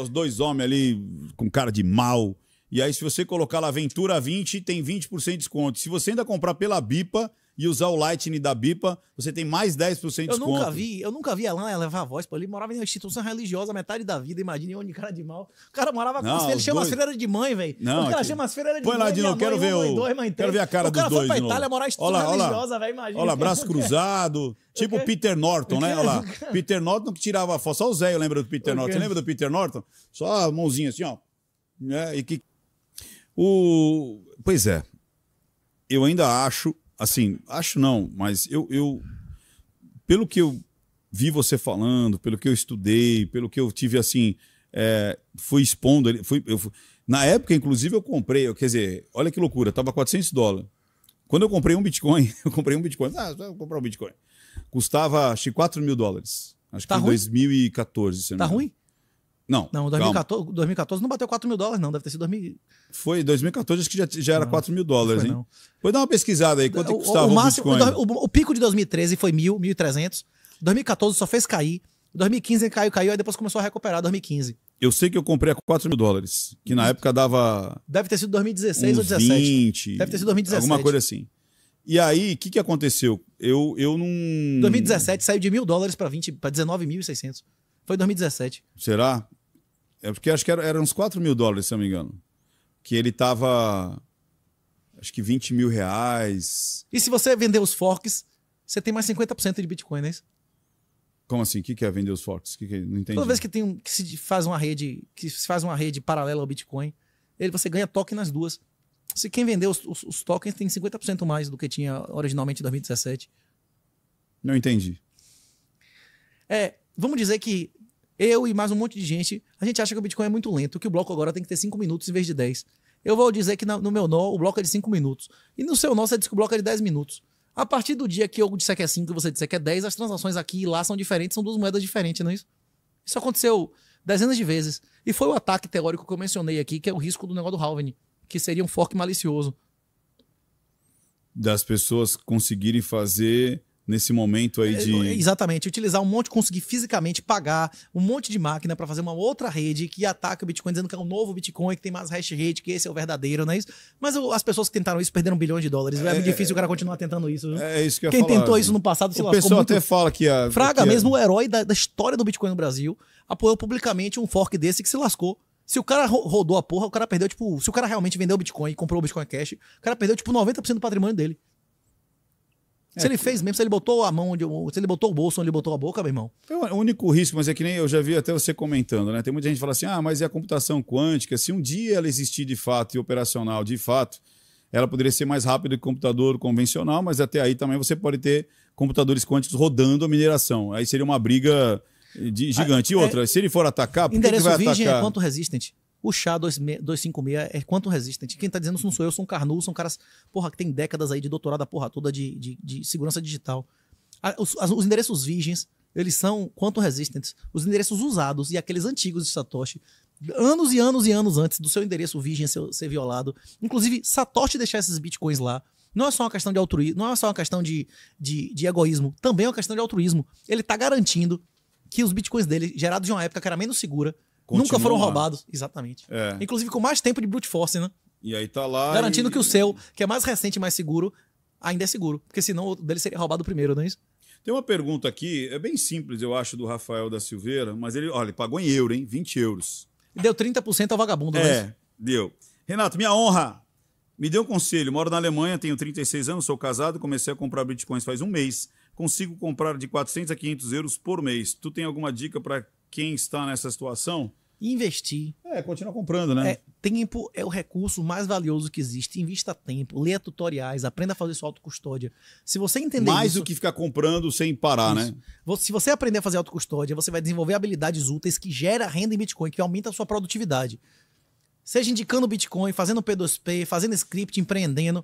os dois homens ali com cara de mal. E aí, se você colocar lá Aventura 20, tem 20% de desconto. Se você ainda comprar pela Bipa, e usar o Lightning da BIPA, você tem mais 10% de desconto. Eu nunca vi, eu nunca vi Alan levar a voz para ele. Morava em uma instituição religiosa metade da vida, imagina onde cara de mal. O cara morava não, com ele, chama dois... as freiras de mãe, velho. Não, o cara chama as freiras de Põe mãe. Põe lá de novo, quero ver o... quero ver a cara dos dois. O cara foi pra Itália morar em instituição olá, religiosa, velho, imagina. Olha lá, braço cruzado. Tipo o Peter Norton, né? Olha lá. Peter Norton que tirava a foto. Só o Zé eu lembro do Peter Norton. Você lembra do Peter Norton? Só a mãozinha assim, ó. É, e que... O... Pois é. Eu ainda acho assim, acho não, mas eu, eu pelo que eu vi você falando, pelo que eu estudei, pelo que eu tive assim, é, fui expondo, fui, eu, na época, inclusive, eu comprei, eu, quer dizer, olha que loucura, tava 400 dólares. Quando eu comprei um Bitcoin, eu comprei um Bitcoin, ah, vou comprar um Bitcoin. Custava, acho que 4 mil dólares. Acho tá que ruim? em 2014, se não Tá ruim? Não. Não, 2014, 2014 não bateu 4 mil dólares, não. Deve ter sido 2000. Foi, 2014 acho que já, já era não, 4 mil dólares, hein? Foi dar uma pesquisada aí, quanto o, custava o, máximo, o O, o, pico de 2013 foi 1.000, 1.300. 2014 só fez cair. 2015 caiu, caiu, aí depois começou a recuperar, 2015. Eu sei que eu comprei a 4 mil dólares, que na época dava... Deve ter sido 2016 ou 2017. Deve ter sido 2017. Alguma coisa assim. E aí, o que, que aconteceu? Eu, eu não... 2017 saiu de mil dólares para 19.600. Foi 2017. Será? É porque acho que era, era uns 4 mil dólares, se não me engano. Que ele tava. Acho que 20 mil reais. E se você vender os forks, você tem mais 50% de Bitcoin, não é isso? Como assim? O que é vender os forks? Que que... É? Não entendi. Toda vez que, tem um, que se faz uma rede, que se faz uma rede paralela ao Bitcoin, ele, você ganha token nas duas. Se quem vendeu os, os, os tokens tem 50% mais do que tinha originalmente em 2017. Não entendi. É, vamos dizer que eu e mais um monte de gente, a gente acha que o Bitcoin é muito lento, que o bloco agora tem que ter 5 minutos em vez de 10. Eu vou dizer que no meu nó o bloco é de 5 minutos. E no seu nó você diz que o bloco é de 10 minutos. A partir do dia que eu disser que é 5 e você disser que é 10, as transações aqui e lá são diferentes, são duas moedas diferentes, não é isso? Isso aconteceu dezenas de vezes. E foi o ataque teórico que eu mencionei aqui, que é o risco do negócio do halving, que seria um fork malicioso. Das pessoas conseguirem fazer nesse momento aí de. É, exatamente, utilizar um monte, conseguir fisicamente pagar um monte de máquina para fazer uma outra rede que ataca o Bitcoin, dizendo que é um novo Bitcoin, que tem mais hash rate, que esse é o verdadeiro, não é isso? Mas as pessoas que tentaram isso perderam bilhões de dólares. É, é, é difícil o cara continuar tentando isso. É isso que eu Quem falar, tentou isso no passado, se lascou. O pessoal muito... até fala que. A, Fraga que a... É mesmo, o herói da, da história do Bitcoin no Brasil, apoiou publicamente um fork desse que se lascou. Se o cara rodou a porra, o cara perdeu, tipo. Se o cara realmente vendeu o Bitcoin e comprou o Bitcoin Cash, o cara perdeu, tipo, 90% do patrimônio dele. É se é, ele fez mesmo, se ele botou a mão onde. Se ele botou o bolso onde ele botou a boca, meu irmão. É o único risco, mas é que nem eu já vi até você comentando, né? Tem muita gente que fala assim: ah, mas é a computação quântica? Se um dia ela existir de fato e operacional de fato, ela poderia ser mais rápida que o computador convencional, mas até aí também você pode ter computadores quânticos rodando a mineração. Aí seria uma briga de ah, gigante. E é outra, é, se ele for atacar, por que, que virgem É quanto resistente? O chá 256 é quanto resistente. Quem tá dizendo isso não sou eu, sou um carnu são caras, porra, que tem décadas aí de doutorado porra toda de, de, de segurança digital. os, os, endereços virgens, eles são quanto resistentes. Os endereços usados e aqueles antigos de Satoshi, anos e anos e anos antes do seu endereço virgem ser, ser violado. Inclusive, Satoshi deixar esses bitcoins lá. Não é só uma questão de altruísmo, não é só uma questão de, de, de egoísmo, também é uma questão de altruísmo. Ele tá garantindo que os bitcoins dele, gerados de uma época que era menos segura, Continua Nunca foram roubados. Exatamente. É. Inclusive com mais tempo de brute force, né? E aí tá lá. Garantindo e... que o seu, que é mais recente e mais seguro, ainda é seguro. Porque senão o dele seria roubado primeiro, não é isso? Tem uma pergunta aqui, é bem simples, eu acho, do Rafael da Silveira, mas ele, olha, ele pagou em euro, hein? 20 euros. Deu 30% ao vagabundo, É, mas... É, deu. Renato, minha honra! Me deu um conselho. Moro na Alemanha, tenho 36 anos, sou casado, comecei a comprar bitcoins faz um mês. Consigo comprar de 400 a 500 euros por mês. Tu tem alguma dica para quem está nessa situação investir. É, continua comprando, né? É, tempo é o recurso mais valioso que existe. Invista tempo, leia tutoriais, aprenda a fazer sua autocustódia. Se você entender Mais isso, do que ficar comprando sem parar, isso. né? Se você aprender a fazer autocustódia, você vai desenvolver habilidades úteis que gera renda em Bitcoin, que aumenta a sua produtividade. Seja indicando Bitcoin, fazendo P2P, fazendo script, empreendendo.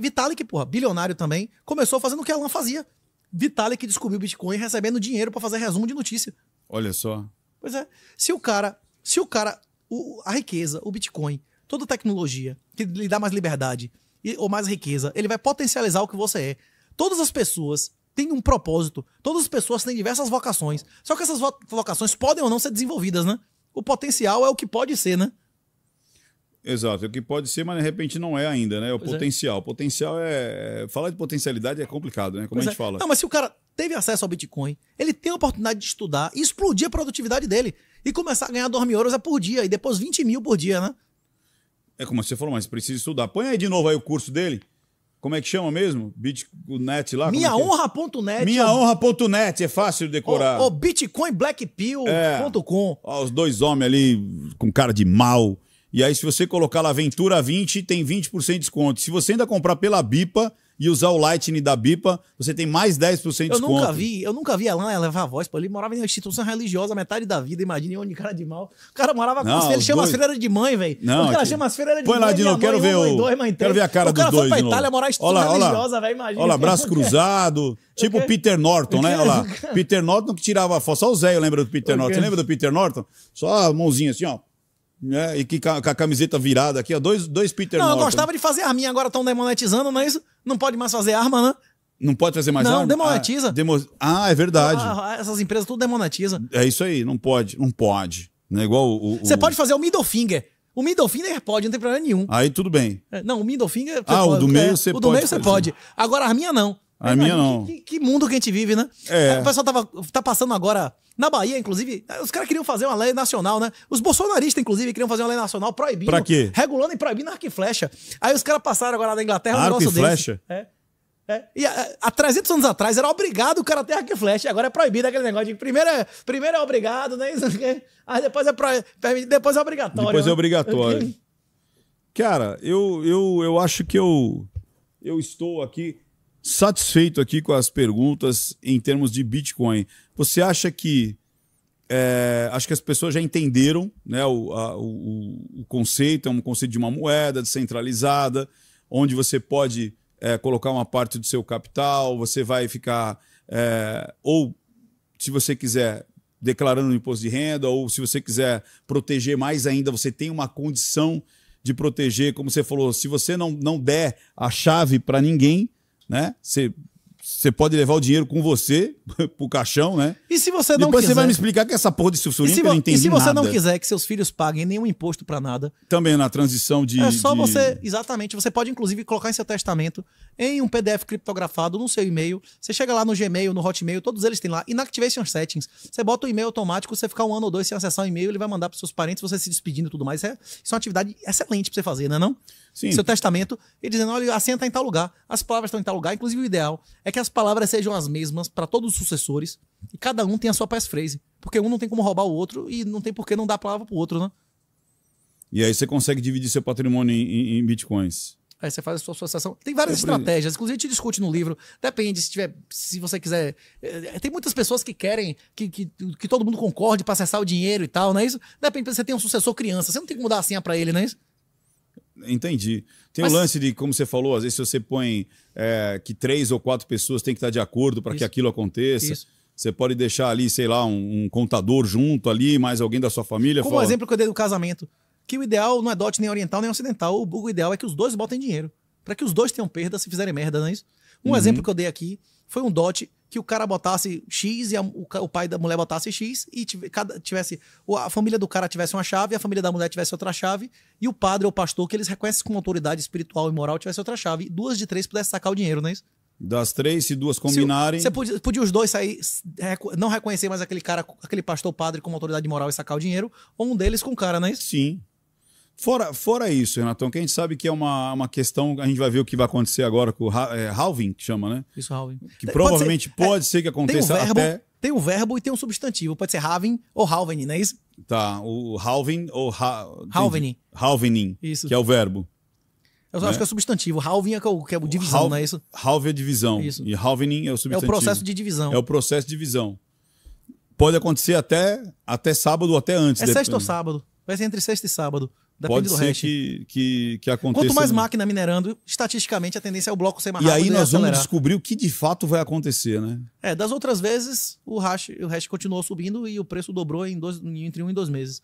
Vitalik, porra, bilionário também, começou fazendo o que a Alan fazia. Vitalik descobriu Bitcoin recebendo dinheiro para fazer resumo de notícia. Olha só. Pois é. Se o cara, se o cara, o, a riqueza, o Bitcoin, toda tecnologia que lhe dá mais liberdade e, ou mais riqueza, ele vai potencializar o que você é. Todas as pessoas têm um propósito, todas as pessoas têm diversas vocações. Só que essas vocações podem ou não ser desenvolvidas, né? O potencial é o que pode ser, né? Exato, é o que pode ser, mas de repente não é ainda, né? É o pois é. potencial. É. Potencial é. Falar de potencialidade é complicado, né? Como pois a gente é. fala. Não, mas se o cara teve acesso ao Bitcoin, ele tem a oportunidade de estudar e explodir a produtividade dele e começar a ganhar 2 mil euros por dia e depois 20 mil por dia, né? É como você falou, mas precisa estudar. Põe aí de novo aí o curso dele. Como é que chama mesmo? bitcoinnet lá? Minhaonra.net. É? Minhaonra.net, é fácil de decorar. Ou, ou bitcoinblackpill.com. É, os dois homens ali com cara de mal e aí, se você colocar lá Ventura 20, tem 20% de desconto. Se você ainda comprar pela BIPA e usar o Lightning da BIPA, você tem mais 10% de desconto. Eu nunca vi, eu nunca vi a Lana levar a voz para ele. Morava em uma instituição religiosa metade da vida, imagine onde cara de mal. O cara morava com não, ele. Dois... chama as freiras de mãe, velho. Não, o cara aqui... chama as freiras de Põe mãe. Põe lá de novo, quero ver o... Dois, mãe, quero ver a cara do dois. O cara foi pra Itália morar em instituição olá, religiosa, velho, imagina. Olha lá, braço cruzado. Tipo o Peter Norton, né? Olha lá. Peter Norton que tirava a foto. Só o Zé lembra do Peter Norton. Você lembra do Peter Norton? Só a mãozinha assim, ó né? E que com a camiseta virada aqui, ó. Dois, dois Peter Não, eu gostava de fazer arminha, agora estão demonetizando, não é isso? Não pode mais fazer arma, né? Não pode fazer mais não, arma? Não, ah, demonetiza. Ah, demo... ah, é verdade. Ah, ah essas empresas tudo demonetiza. É isso aí, não pode, não pode. Não é igual o, Você o... pode fazer o middle finger. O middle finger pode, não tem problema nenhum. Aí tudo bem. É, não, o middle finger... Ah, pode, o do meio é, você pode. O do meio você pode. Agora a arminha não. A minha não. Que, que, mundo que a gente vive, né? É. O pessoal tava, tá passando agora na Bahia, inclusive, os caras queriam fazer uma lei nacional, né? Os bolsonaristas, inclusive, queriam fazer uma lei nacional proibindo. Pra quê? Regulando e proibindo arco e flecha. Aí os caras passaram agora na Inglaterra um arco negócio e flecha? Desse. É. É. E é, há 300 anos atrás era obrigado o cara ter arco e flecha, agora é proibido aquele negócio de primeiro é, primeiro é obrigado, né? Aí depois é, pro, depois é obrigatório. Depois é né? obrigatório. cara, eu, eu, eu acho que eu, eu estou aqui satisfeito aqui com as perguntas em termos de Bitcoin. Você acha que. É, acho que as pessoas já entenderam né, o, a, o, o, conceito, é um conceito de uma moeda descentralizada, onde você pode é, colocar uma parte do seu capital, você vai ficar, é, ou se você quiser, declarando imposto de renda, ou se você quiser proteger mais ainda, você tem uma condição de proteger, como você falou, se você não, não der a chave para ninguém, né? Você você pode levar o dinheiro com você pro caixão, né? E se você não Depois quiser... você vai me explicar que é essa porra de sussurinho que eu não entendi E se você nada. não quiser que seus filhos paguem nenhum imposto para nada... Também na transição de... É só de... você... Exatamente. Você pode, inclusive, colocar em seu testamento, em um PDF criptografado, no seu e-mail. Você chega lá no Gmail, no Hotmail, todos eles têm lá. Inactivation Settings. Você bota o e-mail automático, você ficar um ano ou dois sem acessar o e-mail, ele vai mandar pros seus parentes, você se despedindo e tudo mais. É, isso é uma atividade excelente pra você fazer, não é não? Sim. Seu testamento, e dizendo, olha, a senha tá em tal lugar, as palavras estão em tal lugar. Inclusive, o ideal é é que as palavras sejam as mesmas para todos os sucessores e cada um tem a sua passphrase. Porque um não tem como roubar o outro e não tem por que não dar a palavra pro outro, né? E aí você consegue dividir seu patrimônio em, em, em bitcoins. Aí você faz a sua associação. Tem várias estratégias, inclusive a gente discute no livro. Depende, se tiver, se você quiser. Eh, eh, tem muitas pessoas que querem que, que, que todo mundo concorde para acessar o dinheiro e tal, não é isso? Depende, você tem um sucessor criança, você não tem que mudar a senha para ele, não é isso? Entendi. Tem Mas... o lance de, como você falou, às vezes você põe é, que três ou quatro pessoas têm que estar de acordo para que aquilo aconteça. Isso. Você pode deixar ali, sei lá, um, um, contador junto ali, mais alguém da sua família. Como fala... exemplo que eu dei do casamento, que o ideal não é dote nem oriental nem ocidental. O, o ideal é que os dois botem dinheiro, para que os dois tenham perda se fizerem merda, não é isso? Um uhum. exemplo que eu dei aqui foi um dote que o cara botasse X e a, o, o, pai da mulher botasse X e tivesse, cada, tivesse a família do cara tivesse uma chave, a família da mulher tivesse outra chave e o padre ou pastor que eles reconhecem como autoridade espiritual e moral tivesse outra chave. duas de três pudesse sacar o dinheiro, não é isso? Das três, se duas combinarem. Se, você podia, podia, os dois sair, não reconhecer mais aquele cara, aquele pastor padre como autoridade moral e sacar o dinheiro, ou um deles com o cara, não é isso? Sim. Fora, fora isso, Renatão, que a gente sabe que é uma, uma questão, a gente vai ver o que vai acontecer agora com o é, halving, que chama, né? Isso, halving. Que provavelmente pode ser, é, pode é, ser que aconteça tem um verbo, até... Tem um verbo e tem um substantivo, pode ser halving ou halving, não é isso? Tá, o halving ou... Ha... Halvinin. isso. que é o verbo. Eu né? acho que é substantivo. Halvin é, o, que é o divisão, halv, não é isso? Halvin é divisão. Isso. E Halvinin é, é o substantivo. É o processo de divisão. É o processo de divisão. Pode acontecer até, até sábado ou até antes. É sexta ou sábado. Vai ser entre sexta e sábado. Depende Pode do ser hash. Que, que, que aconteça. Quanto mais né? máquina minerando, estatisticamente a tendência é o bloco ser mais rápido. E aí nós acelerar. vamos descobrir o que de fato vai acontecer, né? É, das outras vezes o hash, o hash continuou subindo e o preço dobrou em dois, entre um e dois meses.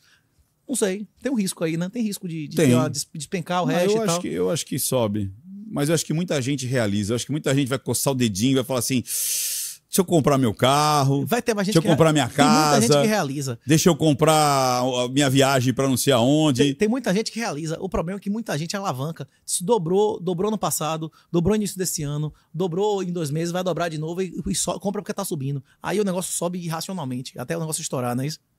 Não sei, tem um risco aí, né? Tem risco de, de, tem. Ter, de despencar o hash eu e tal. Acho que, eu acho que sobe. Mas eu acho que muita gente realiza. Eu acho que muita gente vai coçar o dedinho e vai falar assim Deixa eu comprar meu carro. Vai ter mais gente Deixa eu comprar minha casa. Tem muita gente que realiza. Deixa eu comprar a minha viagem para não sei aonde. Tem, tem, muita gente que realiza. O problema é que muita gente alavanca. Isso dobrou, dobrou no passado, dobrou no início desse ano, dobrou em dois meses, vai dobrar de novo e, e só compra porque tá subindo. Aí o negócio sobe irracionalmente, até o negócio estourar, não é isso?